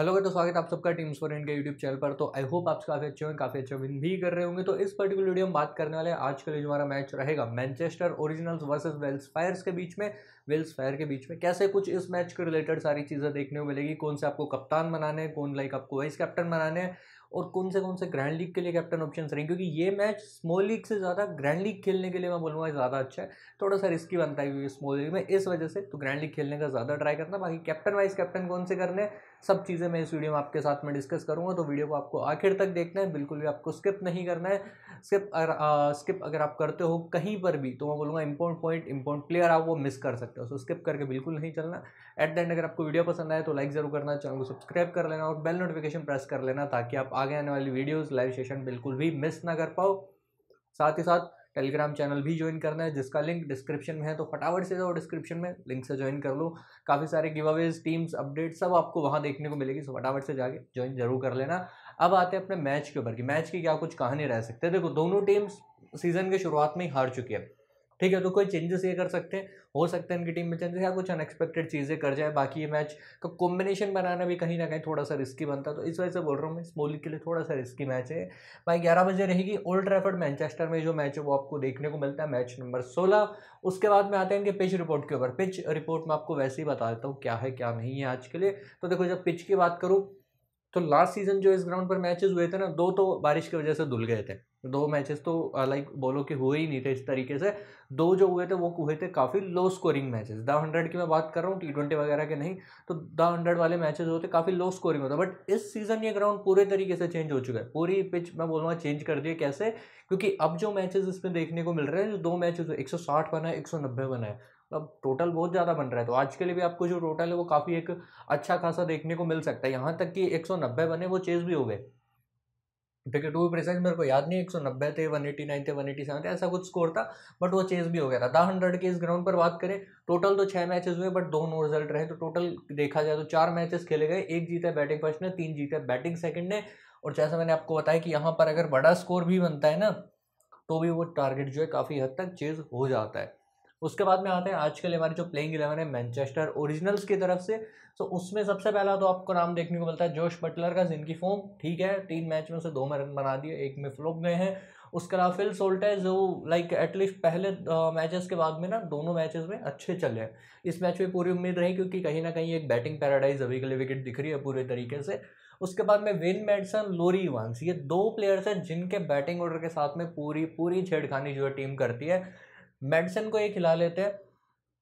hello तो स्वागत है आप सबका team for India YouTube channel पर तो आई होप आप काफ़ी अच्छे होंगे काफ़ी अच्छे विन भी कर रहे होंगे तो इस पर्टिकुलर वीडियो में बात करने वाले हैं आज लिए जो हमारा मैच रहेगा Manchester Originals versus Welsh Fires के बीच में वेल्स फायर के बीच में कैसे कुछ इस मैच के रिलेटेड सारी चीज़ें देखने को मिलेगी कौन से आपको कप्तान बनाने हैं कौन लाइक आपको वाइस कैप्टन बनाने हैं और कौन से कौन से ग्रैंड लीग के लिए कैप्टन ऑप्शन रहेंगे क्योंकि ये मैच स्मॉल लीग से ज़्यादा ग्रैंड लीग खेलने के लिए मैं बोलूँगा ज़्यादा अच्छा है थोड़ा सा रिस्की बनता है स्मॉल लीग में इस वजह से तो ग्रैंड लीग खेलने का ज़्यादा ट्राई करना बाकी कैप्टन वाइस कैप्टन कौन से करने सब चीज़ें मैं इस वीडियो में आपके साथ में डिस्कस करूँगा तो वीडियो को आपको आखिर तक देखना है बिल्कुल भी आपको स्किप नहीं करना है स्किप अगर स्किप अगर आप करते हो कहीं पर भी तो मैं बोलूँगा इंपॉर्टेंट पॉइंट इम्पोर्ट प्लेयर आप वो मिस कर सकते हो सो स्किप करके बिल्कुल नहीं चलना एट द एंड अगर आपको वीडियो पसंद आए तो लाइक ज़रूर करना चैनल को सब्सक्राइब कर लेना और बेल नोटिफिकेशन प्रेस कर लेना ताकि आप आगे आने वाली वीडियोज़ लाइव सेशन बिल्कुल भी मिस ना कर पाओ साथ ही साथ टेलीग्राम चैनल भी ज्वाइन करना है जिसका लिंक डिस्क्रिप्शन में है तो फटाफट से जाओ डिस्क्रिप्शन में लिंक से ज्वाइन कर लो काफ़ी सारे गिव अवेज टीम्स अपडेट सब आपको वहाँ देखने को मिलेगी सो तो फटाफट से जाके ज्वाइन जरूर कर लेना अब आते हैं अपने मैच के ऊपर कि मैच की क्या कुछ कहानी रह सकते हैं देखो दोनों टीम्स सीज़न के शुरुआत में ही हार चुकी है ठीक है तो कोई चेंजेस ये कर सकते हैं हो सकते हैं इनकी टीम में चेंजेस या कुछ अनएक्सपेक्टेड चीज़ें कर जाए बाकी ये मैच का कॉम्बिनेशन बनाना भी कहीं ना कहीं थोड़ा सा रिस्की बनता तो इस वजह से बोल रहा हूँ मैं स्मोली के लिए थोड़ा सा रिस्की मैच है भाई ग्यारह बजे रहेगी ओल्ड ट्रैफर्ड मैनचेस्टर में जो मैच है वो आपको देखने को मिलता है मैच नंबर सोलह उसके बाद में आते हैं इनके पिच रिपोर्ट के ऊपर पिच रिपोर्ट में आपको वैसे ही बता देता हूँ क्या है क्या नहीं है आज के लिए तो देखो जब पिच की बात करूँ तो लास्ट सीजन जो इस ग्राउंड पर मैचेस हुए थे ना दो तो बारिश की वजह से धुल गए थे दो मैचेस तो लाइक uh, बोलो कि हुए ही नहीं थे इस तरीके से दो जो हुए थे वो हुए थे काफ़ी low scoring matches the Hundred की मैं बात कर रहा हूँ टी ट्वेंटी वगैरह के नहीं तो द हंड्रेड वाले मैचेस होते काफ़ी लो स्कोरिंग होता बट इस सीज़न ये ग्राउंड पूरे तरीके से चेंज हो चुका है पूरी पिच मैं बोलूँगा चेंज कर दिए कैसे क्योंकि अब जो मैचेस इसमें देखने को मिल रहे हैं जो दो मैचेस एक सौ साठ बना है एक सौ नब्बे बना है अब टोटल बहुत ज़्यादा बन रहा है तो आज के लिए भी आपको जो टोटल है वो काफ़ी एक अच्छा खासा देखने को मिल सकता है यहाँ तक कि एक सौ नब्बे बने वो चेज़ भी हो गए क्योंकि टू प्रिसाइज मेरे को याद नहीं एक सौ नब्बे थे वन एटी नाइन थे वन एटी सेवन थे ऐसा कुछ स्कोर था बट वो चेज भी हो गया था द हंड्रेड के इस ग्राउंड पर बात करें टोटल तो छः मैचेस हुए बट दो नो रिजल्ट रहे तो टोटल देखा जाए तो चार मैचेस खेले गए एक जीता बैटिंग फर्स्ट ने तीन जीता बैटिंग सेकंड ने और जैसा मैंने आपको बताया कि यहाँ पर अगर बड़ा स्कोर भी बनता है ना तो भी वो टारगेट जो है काफ़ी हद तक चेज हो जाता है उसके बाद में आते हैं आज के लिए हमारी जो प्लेइंग इलेवन है मैनचेस्टर ओरिजिनल्स की तरफ से सो तो उसमें सबसे पहला तो आपको नाम देखने को मिलता है जोश बटलर का जिनकी फॉर्म ठीक है तीन मैच में उसे दो में रन बना दिए एक में फ्लोप गए हैं उसके अलावा फिल सोल्ट है जो लाइक एटलीस्ट पहले मैचेस के बाद में ना दोनों मैचेस में अच्छे चले हैं इस मैच में पूरी उम्मीद रही क्योंकि कहीं ना कहीं एक बैटिंग पैराडाइज अभी के लिए विकेट दिख रही है पूरे तरीके से उसके बाद में विन मेडसन लोरी वंस ये दो प्लेयर्स हैं जिनके बैटिंग ऑर्डर के साथ में पूरी पूरी छेड़खानी जो है टीम करती है मेडिसिन को ये खिला लेते हैं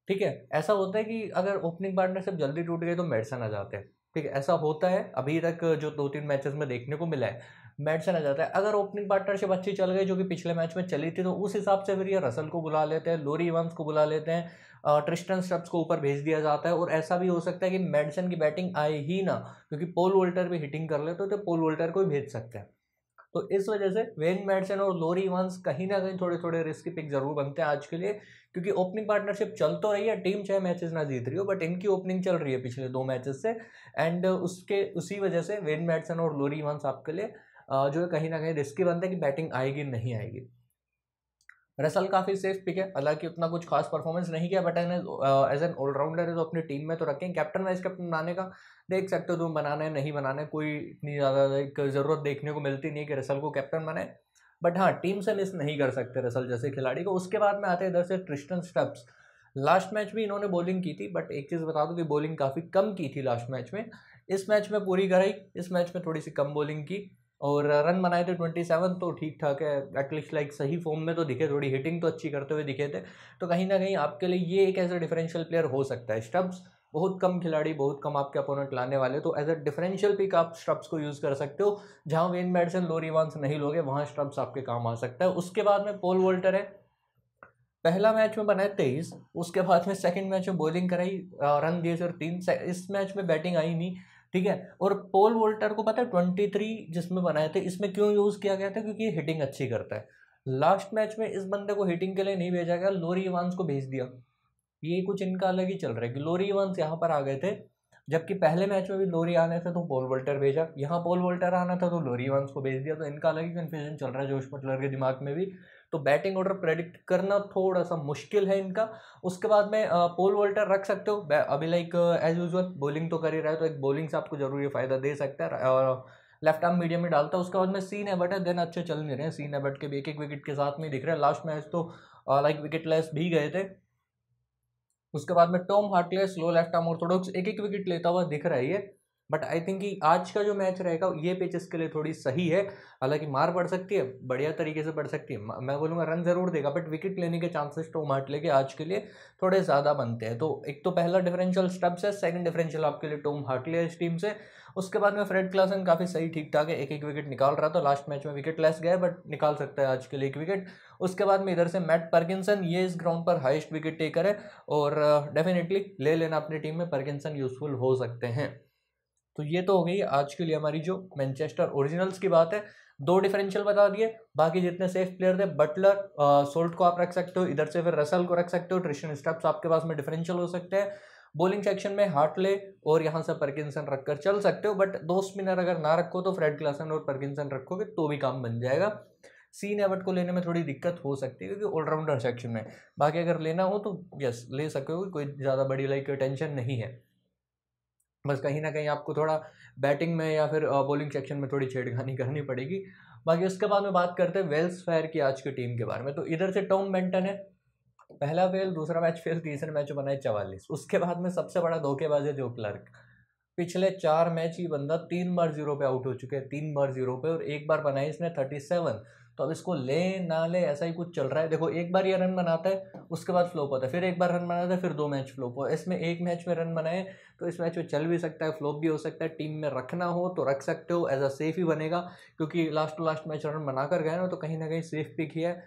ठीक है ऐसा होता है कि अगर ओपनिंग पार्टनरशिप जल्दी टूट गई तो मेडिसन आ जाते हैं ठीक है ऐसा होता है अभी तक जो दो तीन मैचेस में देखने को मिला है मेडिसन आ जाता है अगर ओपनिंग पार्टनरशिप अच्छी चल गई जो कि पिछले मैच में चली थी तो उस हिसाब से फिर ये रसल को बुला लेते हैं लोरी इवंस को बुला लेते हैं ट्रिस्टन स्टब्स को ऊपर भेज दिया जाता है और ऐसा भी हो सकता है कि मेडिसन की बैटिंग आए ही ना क्योंकि पोल वोल्टर भी हिटिंग कर लेते हो तो पोल वोल्टर को भी भेज सकते हैं तो इस वजह से वेन मैडसन और लोरी वंस कहीं ना कहीं थोड़े थोड़े रिस्की पिक जरूर बनते हैं आज के लिए क्योंकि ओपनिंग पार्टनरशिप चल तो रही है टीम चाहे मैचेस ना जीत रही हो बट इनकी ओपनिंग चल रही है पिछले दो मैचेस से एंड उसके उसी वजह से वेन मैडसन और लोरी वंस आपके लिए जो है कहीं ना कहीं रिस्की बनते हैं कि बैटिंग आएगी नहीं आएगी रसल काफ़ी सेफ पिक है हालांकि उतना कुछ खास परफॉर्मेंस नहीं किया बट इन्हें एज एन ऑलराउंडर है तो अपनी टीम में तो रखें कैप्टन वाइस कैप्टन बनाने का देख सकते हो तुम बनाने नहीं बनाने कोई इतनी ज़्यादा एक ज़रूरत देखने को मिलती नहीं है कि रसल को कैप्टन बनाए बट हाँ टीम से मिस नहीं कर सकते रसल जैसे खिलाड़ी को उसके बाद में आते हैं इधर से ट्रिस्टन स्टब्स लास्ट मैच भी इन्होंने बॉलिंग की थी बट एक चीज़ बता दूँ कि बॉलिंग काफ़ी कम की थी लास्ट मैच में इस मैच में पूरी कराई इस मैच में थोड़ी सी कम बॉलिंग की और रन बनाए थे ट्वेंटी सेवन तो ठीक ठाक है एटलीस्ट लाइक सही फॉर्म में तो दिखे थोड़ी हिटिंग तो अच्छी करते हुए दिखे थे तो कहीं ना कहीं आपके लिए ये एक ऐसा डिफरेंशियल प्लेयर हो सकता है स्टब्स बहुत कम खिलाड़ी बहुत कम आपके अपोनेंट लाने वाले तो as a differential pick up स्ट्रब्स को यूज़ कर सकते हो जहाँ वेन मेडिसन लो रिवांस नहीं लोगे वहाँ स्ट्रब्स आपके काम आ सकता है उसके बाद में पोल वोल्टर है पहला मैच में बनाए तेईस उसके बाद में सेकंड मैच में बॉलिंग कराई रन दिए और तीन इस मैच में बैटिंग आई नहीं ठीक है और पोल वोल्टर को पता है ट्वेंटी थ्री जिसमें बनाए थे इसमें क्यों यूज़ किया गया था क्योंकि ये हिटिंग अच्छी करता है लास्ट मैच में इस बंदे को हिटिंग के लिए नहीं भेजा गया लोरी इवान्स को भेज दिया ये कुछ इनका अलग ही चल रहा है कि लोरी इवान्स यहाँ पर आ गए थे जबकि पहले मैच में भी लोरी आने थे तो पोल वोल्टर भेजा यहाँ पोल वोल्टर आना था तो लोरी वंस को भेज दिया तो इनका अलग ही कन्फ्यूजन चल रहा है जोश पटलर के दिमाग में भी तो बैटिंग ऑर्डर प्रेडिक्ट करना थोड़ा सा मुश्किल है इनका उसके बाद में पोल वोल्टर रख सकते हो अभी लाइक एज यूजल बॉलिंग तो कर ही रहा है तो एक बॉलिंग से आपको जरूर ये फ़ायदा दे सकता है और लेफ्ट आर्म मीडियम में डालता है उसके बाद में सीन एबट है देन अच्छे चल नहीं रहे हैं सीन एबट के भी एक एक विकेट के साथ में दिख रहा है लास्ट मैच तो लाइक विकेट लेस भी गए थे उसके बाद में Tom Hartley slow left arm orthodox एक एक विकेट लेता हुआ दिख रहा है ये बट आई थिंक कि आज का जो मैच रहेगा ये पिच इसके लिए थोड़ी सही है हालांकि मार पड़ सकती है बढ़िया तरीके से पड़ सकती है मैं बोलूँगा रन ज़रूर देगा बट विकेट लेने के चांसेस टोम हार्टले के आज के लिए थोड़े ज़्यादा बनते हैं तो एक तो पहला डिफरेंशियल स्टब्स है सेकंड डिफरेंशियल आपके लिए टोम हार्टले है इस टीम से उसके बाद में फ्रेड क्लासन काफ़ी सही ठीक ठाक है एक एक विकेट निकाल रहा था लास्ट मैच में विकेट लेस गया बट निकाल सकता है आज के लिए एक विकेट उसके बाद में इधर से मैट पर्किंसन ये इस ग्राउंड पर हाइस्ट विकेट टेकर है और डेफिनेटली ले लेना अपनी टीम में पर्किंसन यूज़फुल हो सकते हैं तो ये तो हो गई आज के लिए हमारी जो मैनचेस्टर ओरिजिनल्स की बात है दो डिफरेंशियल बता दिए बाकी जितने सेफ प्लेयर थे बटलर सोल्ट को आप रख सकते हो इधर से फिर रसल को रख सकते हो ट्रिशन स्टेप्स आपके पास में डिफरेंशियल हो सकते हैं बॉलिंग सेक्शन में हार्टले और यहाँ से परकिंसन रखकर चल सकते हो बट दो स्पिनर अगर ना रखो तो फ्रेड क्लासन और परकिंसन रखोगे तो भी काम बन जाएगा सीन एवट को लेने में थोड़ी दिक्कत हो सकती है क्योंकि ऑलराउंडर सेक्शन में बाकी अगर लेना हो तो यस ले सकोगे कोई ज़्यादा बड़ी लाइक टेंशन नहीं है बस कहीं ना कहीं आपको थोड़ा बैटिंग में या फिर बॉलिंग सेक्शन में थोड़ी छेड़खानी करनी पड़ेगी बाकी उसके बाद में बात करते हैं वेल्स फेयर की आज की टीम के बारे में तो इधर से टॉम बेंटन है पहला फेल दूसरा मैच फेल तीसरे मैच बनाए चवालीस उसके बाद में सबसे बड़ा धोखेबाज है जो क्लर्क पिछले चार मैच ही बंदा तीन बार जीरो पे आउट हो चुके हैं तीन बार जीरो पे और एक बार बनाए इसने थर्टी सेवन तो अब इसको ले ना ले ऐसा ही कुछ चल रहा है देखो एक बार ये रन बनाता है उसके बाद फ्लोप होता है फिर एक बार रन बनाता है फिर दो मैच फ्लोप हो इसमें एक मैच में रन बनाए तो इस मैच में चल भी सकता है फ्लोप भी हो सकता है टीम में रखना हो तो रख सकते हो एज अ सेफ ही बनेगा क्योंकि last to last match run बनाकर गए ना तो कहीं ना कहीं सेफ पिक ही है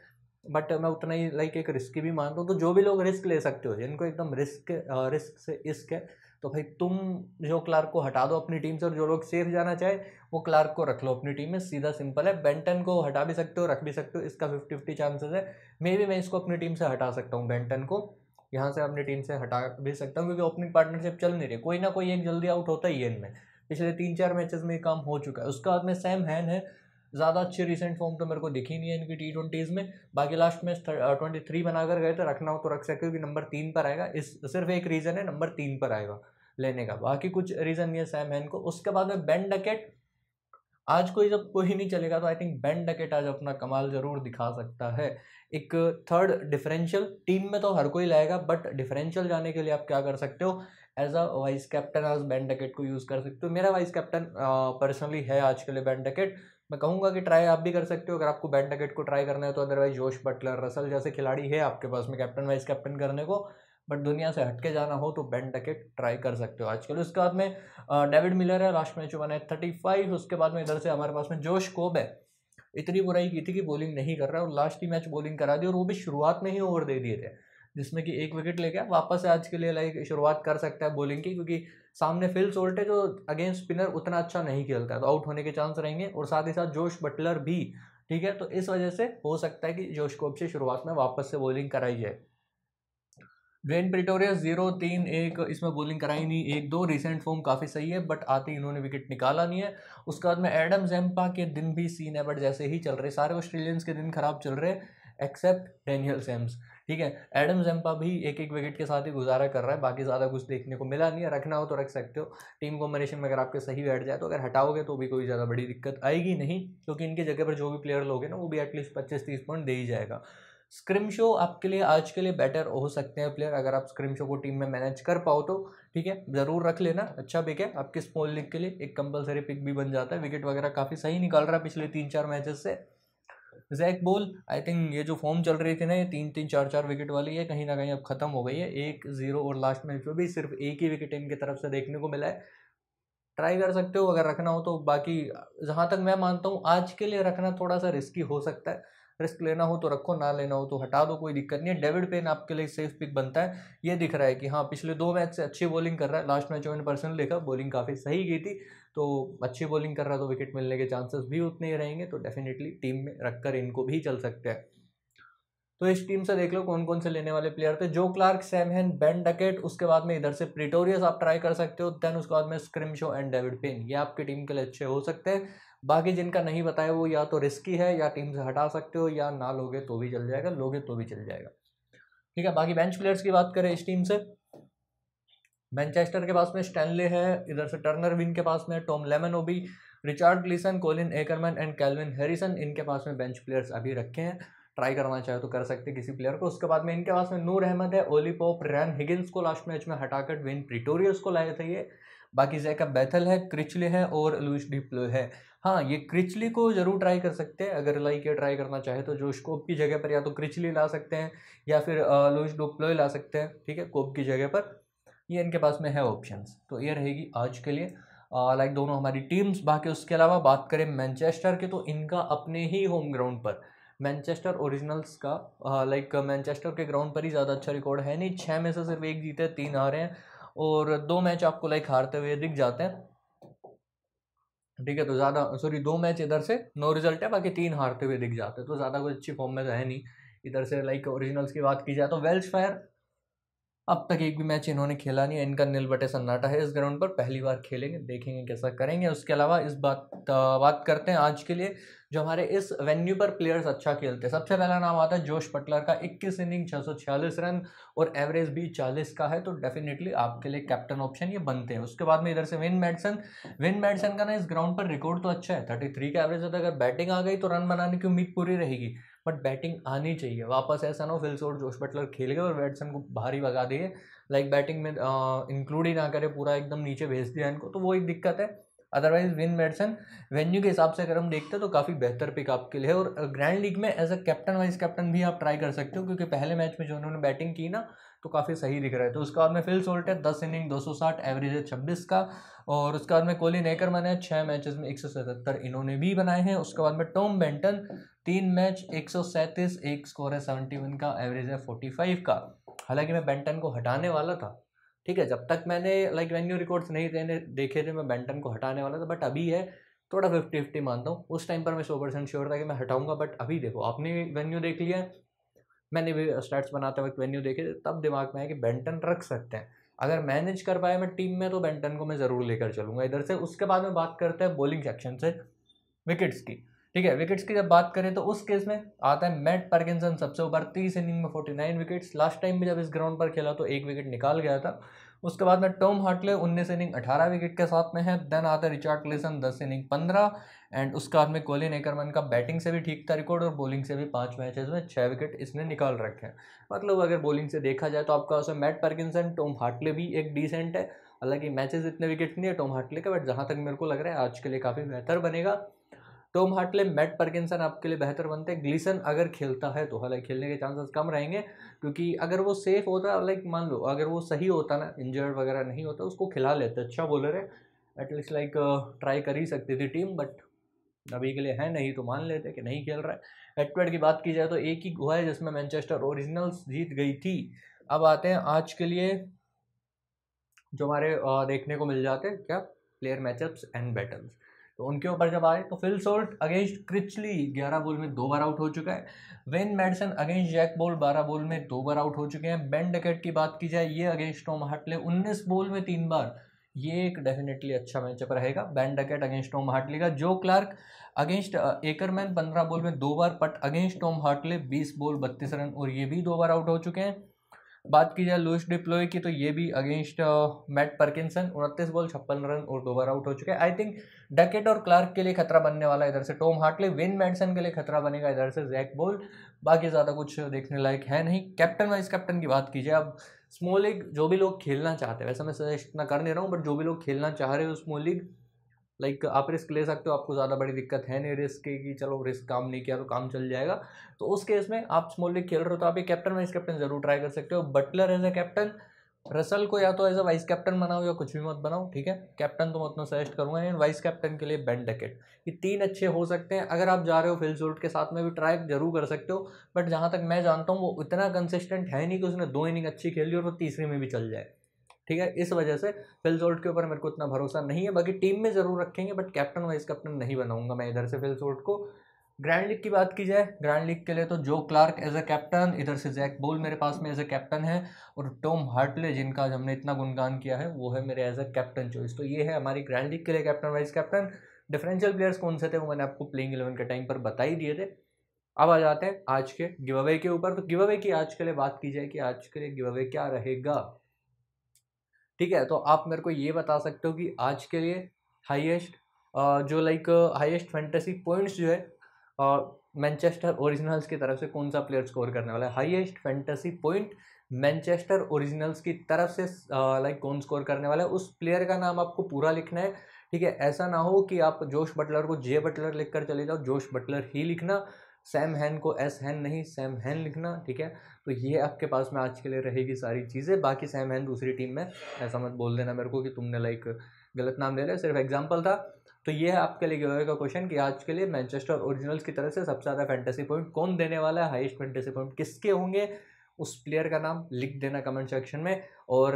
बट मैं उतना ही लाइक एक रिस्क भी मानता हूँ तो जो भी लोग रिस्क ले सकते हो जिनको एकदम रिस्क रिस्क से इस्क है तो भाई तुम जो क्लार्क को हटा दो अपनी टीम से और जो लोग सेफ जाना चाहे वो क्लार्क को रख लो अपनी टीम में सीधा सिंपल है बेंटन को हटा भी सकते हो रख भी सकते हो इसका फिफ्टी फिफ्टी चांसेस है मे भी मैं इसको अपनी टीम से हटा सकता हूँ बेंटन को यहाँ से अपनी टीम से हटा भी सकता हूँ क्योंकि ओपनिंग पार्टनरशिप चल नहीं रही कोई ना कोई एक जल्दी आउट होता ही है इनमें पिछले तीन चार मैचेस में काम हो चुका है उसका बाद में सैम हैन है ज़्यादा अच्छी रिसेंट फॉर्म तो मेरे को दिखी नहीं है इनकी टी ट्वेंटीज़ में बाकी लास्ट में ट्वेंटी थ्री बनाकर गए थे रखना हो तो रख सकते हो कि नंबर तीन पर आएगा इस सिर्फ एक रीज़न है नंबर तीन पर आएगा लेने का बाकी कुछ रीज़न नहीं है सैम हैन को उसके बाद में बैन डकेट आज कोई जब कोई नहीं चलेगा तो आई थिंक बैन डकेट आज अपना कमाल जरूर दिखा सकता है एक थर्ड डिफरेंशियल टीम में तो हर कोई लाएगा बट डिफरेंशियल जाने के लिए आप क्या कर सकते हो एज अ वाइस कैप्टन आज बैन डकेट को यूज़ कर सकते हो मेरा वाइस कैप्टन पर्सनली है आज के लिए बैन डकेट मैं कहूँगा कि ट्राई आप भी कर सकते हो अगर आपको बैट नगेट को ट्राई करना है तो अदरवाइज जोश बटलर रसल जैसे खिलाड़ी है आपके पास में कैप्टन वाइस कैप्टन करने को बट दुनिया से हटके जाना हो तो बैन डकेट ट्राई कर सकते हो आजकल उसके बाद में डेविड मिलर है लास्ट मैच में बनाए थर्टी फाइव उसके बाद में इधर से हमारे पास में जोश कोब है इतनी बुराई की थी कि बॉलिंग नहीं कर रहा है और लास्ट ही मैच बॉलिंग करा दी और वो भी शुरुआत में ही ओवर दे दिए थे जिसमें कि एक विकेट लेके वापस से आज के लिए लाइक शुरुआत कर सकता है बॉलिंग की क्योंकि सामने फिल सोल्टे जो अगेंस्ट स्पिनर उतना अच्छा नहीं खेलता है तो आउट होने के चांस रहेंगे और साथ ही साथ जोश बटलर भी ठीक है तो इस वजह से हो सकता है कि जोश कोप से शुरुआत में वापस से बॉलिंग कराई जाए वेन प्रिटोरिया जीरो तीन एक इसमें बॉलिंग कराई नहीं एक दो रिसेंट फॉर्म काफ़ी सही है बट आते ही इन्होंने विकेट निकाला नहीं है उसके बाद में एडम जैम्पा के दिन भी सीन है बट जैसे ही चल रहे सारे ऑस्ट्रेलियंस के दिन खराब चल रहे हैं एक्सेप्ट डेनियल सेम्स ठीक है एडम जेम्पा भी एक एक विकेट के साथ ही गुजारा कर रहा है बाकी ज़्यादा कुछ देखने को मिला नहीं है रखना हो तो रख सकते हो टीम कॉम्बिनेशन में अगर आपके सही बैठ जाए तो अगर हटाओगे तो भी कोई ज़्यादा बड़ी दिक्कत आएगी नहीं क्योंकि इनके जगह पर जो भी प्लेयर लोगे ना वो भी एटलीस्ट पच्चीस तीस पॉइंट दे ही जाएगा स्क्रिम शो आपके लिए आज के लिए बेटर हो सकते हैं प्लेयर अगर आप स्क्रिम शो को टीम में मैनेज कर पाओ तो ठीक है ज़रूर रख लेना अच्छा पिक है आपके स्मॉल लीग के लिए एक कंपलसरी पिक भी बन जाता है विकेट वगैरह काफ़ी सही निकाल रहा है पिछले तीन चार मैचेस से जैक बोल आई थिंक ये जो फॉर्म चल रही थी ना ये तीन तीन चार चार विकेट वाली है कहीं ना कहीं अब खत्म हो गई है एक जीरो और लास्ट मैच में भी सिर्फ एक ही विकेट इनकी तरफ से देखने को मिला है ट्राई कर सकते हो अगर रखना हो तो बाकी जहाँ तक मैं मानता हूँ आज के लिए रखना थोड़ा सा रिस्की हो सकता है रिस्क लेना हो तो रखो ना लेना हो तो हटा दो कोई दिक्कत नहीं है डेविड पेन आपके लिए सेफ पिक बनता है ये दिख रहा है कि हाँ पिछले दो मैच से अच्छी बॉलिंग कर रहा है लास्ट मैच मैंने पर्सनल देखा बॉलिंग काफ़ी सही गई थी तो अच्छी बॉलिंग कर रहा है तो विकेट मिलने के चांसेस भी उतने ही रहेंगे तो डेफिनेटली टीम में रखकर इनको भी चल सकते हैं तो इस टीम से देख लो कौन कौन से लेने वाले प्लेयर थे Joe Clarke Sam Hain Ben Duckett उसके बाद में इधर से प्रिटोरियस आप ट्राई कर सकते हो देन उसके बाद में स्क्रिमशो एंड डेविड पेन ये आपकी टीम के लिए अच्छे हो सकते हैं बाकी जिनका नहीं बताया वो या तो रिस्की है या टीम से हटा सकते हो या ना लोगे तो भी चल जाएगा लोगे तो भी चल जाएगा ठीक है बाकी बेंच प्लेयर्स की बात करें इस टीम से मैनचेस्टर के पास में स्टैनले है इधर से टर्नर विन के पास में टॉम लेमन ओबी Richard Gleeson Colin Ackermann and Calvin Harrison इनके पास में बेंच प्लेयर्स अभी रखे हैं ट्राई करना चाहे तो कर सकते किसी प्लेयर को उसके बाद में इनके पास में नूर अहमद है ओली पॉप रैन हिगिन्स को लास्ट मैच में हटाकर विन प्रिटोरियस को लाए थे ये बाकी जैका बैथल है क्रिचले है और लुइस डिप्लो है हाँ ये क्रिचली को जरूर ट्राई कर सकते हैं अगर लाइक ये ट्राई करना चाहे तो जोश कोप की जगह पर या तो क्रिचली ला सकते हैं या फिर लुइस डुप्लो ला सकते हैं ठीक है कोप की जगह पर ये इनके पास में है ऑप्शन तो ये रहेगी आज के लिए लाइक दोनों हमारी टीम्स बाकी उसके अलावा बात करें मैनचेस्टर के तो इनका अपने ही होम ग्राउंड पर मैनचेस्टर ओरिजिनल्स का लाइक मैनचेस्टर के ग्राउंड पर ही ज़्यादा अच्छा रिकॉर्ड है नहीं छः में से सिर्फ एक जीते तीन हारे हैं और दो मैच आपको लाइक हारते हुए दिख जाते हैं ठीक है तो ज़्यादा सॉरी दो मैच इधर से नो रिजल्ट है बाकी तीन हारते हुए दिख जाते हैं तो ज़्यादा कुछ अच्छी फॉर्म में तो है नहीं इधर से लाइक ओरिजिनल्स की बात की जाए तो वेल्स फायर अब तक एक भी मैच इन्होंने खेला नहीं है इनका निलबटे सन्नाटा है इस ग्राउंड पर पहली बार खेलेंगे देखेंगे कैसा करेंगे उसके अलावा इस बात बात करते हैं आज के लिए जो हमारे इस वेन्यू पर प्लेयर्स अच्छा खेलते हैं सबसे पहला नाम आता है जोश पटलर का 21 इनिंग छः रन और एवरेज भी 40 का है तो डेफिनेटली आपके लिए कैप्टन ऑप्शन ये बनते हैं उसके बाद में इधर से विन मैडसन विन मैडसन का ना इस ग्राउंड पर रिकॉर्ड तो अच्छा है थर्टी का एवरेज है तो अगर बैटिंग आ गई तो रन बनाने की उम्मीद पूरी रहेगी बट बैटिंग आनी चाहिए वापस ऐसा ना हो फिल्स और जोश बटलर खेल गए और बैट्समैन को भारी भगा दिए लाइक बैटिंग में इंक्लूड ही ना करे पूरा एकदम नीचे भेज दिया इनको तो वो एक दिक्कत है अदरवाइज विन मेडिसन वेन्यू के हिसाब से अगर हम देखते हैं तो काफ़ी बेहतर पिक आपके लिए और ग्रैंड लीग में as a captain vice captain भी आप ट्राई कर सकते हो क्योंकि पहले मैच में जो उन्होंने बैटिंग की ना तो काफ़ी सही दिख रहा है तो उसके बाद में फिल्स ओल्ट है दस इनिंग दो सौ साठ एवरेज है छब्बीस का और उसके बाद में कोहली नेकर मैंने छः मैचेज में एक सौ सतहत्तर इन्होंने भी बनाए हैं उसके बाद में टॉम बेंटन तीन मैच एक सौ सैंतीस एक स्कोर है सेवेंटी वन का एवरेज है फोर्टी फाइव का हालांकि मैं बेंटन को हटाने वाला था ठीक है जब तक मैंने लाइक वेन्यू रिकॉर्ड्स नहीं देने देखे थे मैं बेंटन को हटाने वाला था बट अभी है थोड़ा फिफ्टी फिफ्टी मानता हूँ उस टाइम पर मैं सौ परसेंट श्योर था कि मैं हटाऊंगा बट अभी देखो आपने वेन्यू देख लिया मैंने भी स्टैट्स बनाते वक्त वेन्यू देखे थे तब दिमाग में आया कि बेंटन रख सकते हैं अगर मैनेज कर पाया मैं टीम में तो बेंटन को मैं ज़रूर लेकर चलूंगा इधर से उसके बाद में बात करते हैं बॉलिंग सेक्शन से विकेट्स की ठीक है विकेट्स की जब बात करें तो उस केस में आता है मैट पार्किंसन सबसे ऊपर तीस इनिंग में forty nine wickets last time भी जब इस ग्राउंड पर खेला तो एक विकेट निकाल गया था उसके बाद में टॉम हार्टले उन्नीस इनिंग अठारह विकेट के साथ में है देन आता है रिचार्ड क्लेसन दस इनिंग पंद्रह एंड उसके बाद में कोलिन एकरमन का बैटिंग से भी ठीक था रिकॉर्ड और बॉलिंग से भी पाँच मैचेस में छः विकेट इसने निकाल रखे हैं मतलब अगर बॉलिंग से देखा जाए तो आपका उसमें मैट पार्किंसन टॉम हार्टले भी एक डिसेंट है हालांकि मैचेस इतने विकेट नहीं है टॉम हार्टले का बट जहाँ तक मेरे को लग रहा है आज के लिए काफ़ी बेहतर बनेगा टॉम हार्टले मैट परकिंसन आपके लिए बेहतर बनते हैं ग्लीसन अगर खेलता है तो हालांकि खेलने के चांसेस कम रहेंगे क्योंकि अगर वो सेफ होता लाइक मान लो अगर वो सही होता ना इंजर्ड वगैरह नहीं होता उसको खिला लेते अच्छा बॉलर है एटलीस्ट लाइक ट्राई कर ही सकती थी टीम बट अभी के लिए है नहीं तो मान लेते कि नहीं खेल रहा है एटवेड की बात की जाए तो एक ही गुहा है जिसमें मैनचेस्टर ओरिजिनल्स जीत गई थी अब आते हैं आज के लिए जो हमारे uh, देखने को मिल जाते हैं क्या प्लेयर मैचअप्स एंड बैटल्स तो उनके ऊपर जब आए तो फिल सोल्ट अगेंस्ट क्रिचली ग्यारह बॉल में दो बार आउट हो चुका है Wayne Madsen against Jack Ball बारह बॉल में दो बार आउट हो चुके हैं बेन डकेट की बात की जाए ये अगेंस्ट टॉम हार्टले उन्नीस बॉल में तीन बार ये एक डेफिनेटली अच्छा मैचअप रहेगा Ben Duckett against Tom Hartley का जो क्लार्क अगेंस्ट एकरमैन पंद्रह बॉल में दो बार बट अगेंस्ट टॉम हार्टले बीस बॉल बत्तीस रन और ये भी दो बार आउट हो चुके हैं बात की जाए लुइस डिप्लोय की तो ये भी अगेंस्ट मैट परकिंसन उनतीस बॉल छप्पन रन और दो बार आउट हो चुके हैं आई थिंक डकेट और क्लार्क के लिए खतरा बनने वाला इधर से टॉम हार्टले विन मैडसन के लिए खतरा बनेगा इधर से जैक बोल बाकी ज़्यादा कुछ देखने लायक है नहीं कैप्टन वाइस कैप्टन की बात कीजिए अब स्मॉल लीग जो भी लोग खेलना चाहते हैं वैसे मैं सजेस्ट इतना कर नहीं रहा हूँ बट जो भी लोग खेलना चाह रहे हो स्मॉल लीग लाइक आप रिस्क ले सकते हो आपको ज़्यादा बड़ी दिक्कत है नहीं रिस्क की चलो रिस्क काम नहीं किया तो काम चल जाएगा तो उस केस में आप स्मॉल लीग खेल रहे हो तो आप एक कैप्टन वाइस कैप्टन जरूर ट्राई कर सकते हो Buttler as a captain Russell को या तो एज अ वाइस कैप्टन बनाओ या कुछ भी मत बनाओ ठीक है कैप्टन तो मैं उतना सजेस्ट करूँगा एंड वाइस कैप्टन के लिए बैंड डकेट ये तीन अच्छे हो सकते हैं अगर आप जा रहे हो फिल जोल्ट के साथ में भी ट्राई जरूर कर सकते हो बट जहाँ तक मैं जानता हूँ वो इतना कंसिस्टेंट है नहीं कि उसने दो इनिंग अच्छी खेली और वो तीसरे में भी चल जाए ठीक है इस वजह से फिल जोल्ट के ऊपर मेरे को इतना भरोसा नहीं है बाकी टीम में ज़रूर रखेंगे बट कैप्टन वाइस कैप्टन नहीं बनाऊंगा मैं इधर से फिल जोल्ट को ग्रैंड लीग की बात की जाए ग्रैंड लीग के लिए तो जो क्लार्क एज अ कैप्टन इधर से जैक बोल मेरे पास में एज अ कैप्टन है और टॉम हार्टले जिनका आज हमने इतना गुणगान किया है वो है मेरे एज अ कैप्टन चॉइस तो ये है हमारी ग्रैंड लीग के लिए captain vice captain differential players कौन से थे वो मैंने आपको प्लेइंग इलेवन के टाइम पर बता ही दिए थे अब आ जाते हैं आज के गिव अवे के ऊपर तो गिव अवे की आज के लिए बात की जाए कि आज के लिए गिव अवे क्या रहेगा ठीक है तो आप मेरे को ये बता सकते हो कि आज के लिए हाईएस्ट जो लाइक हाईएस्ट फैंटेसी पॉइंट्स जो है मैनचेस्टर ओरिजिनल्स की तरफ से कौन सा प्लेयर स्कोर करने वाला है highest fantasy point Manchester Originals की तरफ से लाइक कौन स्कोर करने वाला है उस प्लेयर का नाम आपको पूरा लिखना है ठीक है ऐसा ना हो कि आप जोश बटलर को जे बटलर लिख कर चले जाओ जोश बटलर ही लिखना सैम हैन को एस हैन नहीं सैम हैन लिखना ठीक है तो ये आपके पास में आज के लिए रहेगी सारी चीज़ें बाकी सैम हैन दूसरी टीम में ऐसा मत बोल देना मेरे को कि तुमने लाइक गलत नाम ले लिया सिर्फ एग्जाम्पल था तो ये है आपके लिए गिवे का क्वेश्चन कि आज के लिए मैनचेस्टर ओरिजिनल्स की तरफ से सबसे ज़्यादा फैंटेसी पॉइंट कौन देने वाला है हाइस्ट फैंटेसी पॉइंट किसके होंगे उस प्लेयर का नाम लिख देना कमेंट सेक्शन में और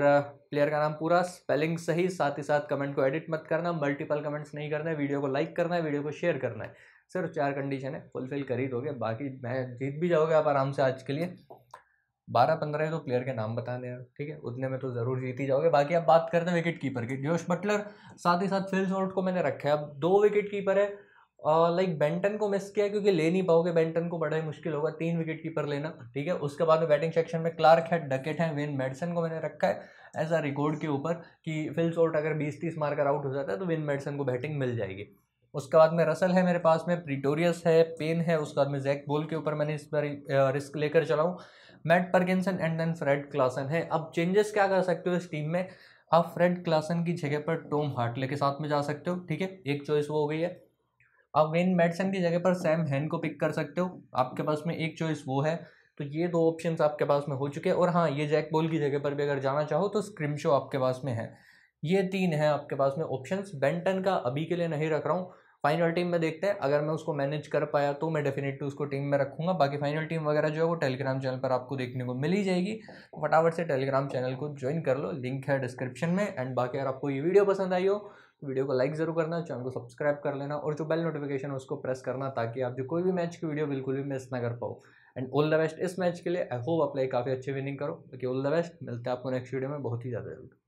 प्लेयर का नाम पूरा स्पेलिंग सही साथ ही साथ कमेंट को एडिट मत करना मल्टीपल कमेंट्स नहीं करना है वीडियो को लाइक करना है वीडियो को शेयर करना है सिर्फ चार कंडीशन है फुलफिल कर ही दोगे बाकी मैं जीत भी जाओगे आप आराम से आज के लिए बारह पंद्रह तो प्लेयर के नाम बताने हैं ठीक है उतने में तो ज़रूर जीत ही जाओगे बाकी अब बात करते हैं विकेट कीपर की जोश बटलर साथ ही साथ फिल शॉर्ट को मैंने रखा है अब दो विकेट कीपर है लाइक बेंटन को मिस किया क्योंकि ले नहीं पाओगे बेंटन को बड़ा ही मुश्किल होगा तीन विकेट कीपर लेना ठीक है उसके बाद में बैटिंग सेक्शन में क्लार्क है डकेट है विन मेडसन को मैंने रखा है एज अ रिकॉर्ड के ऊपर कि फिल शॉर्ट अगर बीस तीस मारकर आउट हो जाता है तो विन मेडसन को बैटिंग मिल जाएगी उसके बाद में रसल है मेरे पास में प्रिटोरियस है पेन है उसके बाद में जैक बोल के ऊपर मैंने इस पर रिस्क लेकर चला हूँ Matt Parkinson and then Fred Klaassen है अब चेंजेस क्या कर सकते हो इस टीम में आप फ्रेड क्लासन की जगह पर टोम हार्टले के साथ में जा सकते हो ठीक है एक चॉइस वो हो गई है आप वेन मेडसन की जगह पर सैम हैन को पिक कर सकते हो आपके पास में एक चॉइस वो है तो ये दो ऑप्शंस आपके पास में हो चुके हैं और हाँ ये जैक बॉल की जगह पर भी अगर जाना चाहो तो स्क्रिमशो आपके पास में है ये तीन है आपके पास में ऑप्शंस बेंटन का अभी के लिए नहीं रख रहा हूँ फाइनल टीम में देखते हैं अगर मैं उसको मैनेज कर पाया तो मैं डेफिनेटली उसको टीम में रखूंगा बाकी फाइनल टीम वगैरह जो है वो टेलीग्राम चैनल पर आपको देखने को मिल ही जाएगी तो फटाफट से टेलीग्राम चैनल को ज्वाइन कर लो लिंक है डिस्क्रिप्शन में एंड बाकी अगर आपको ये वीडियो पसंद आई हो तो वीडियो को लाइक ज़रूर करना चैनल को सब्सक्राइब कर लेना और जो बेल नोटिफिकेशन है उसको प्रेस करना ताकि आप जो कोई भी मैच की वीडियो बिल्कुल भी मिस ना कर पाओ एंड ऑल द बेस्ट इस मैच के लिए आई होप आप लाइक काफ़ी अच्छे विनिंग करो बाकी ऑल द बेस्ट मिलते हैं आपको नेक्स्ट वीडियो में बहुत ही ज़्यादा जरूर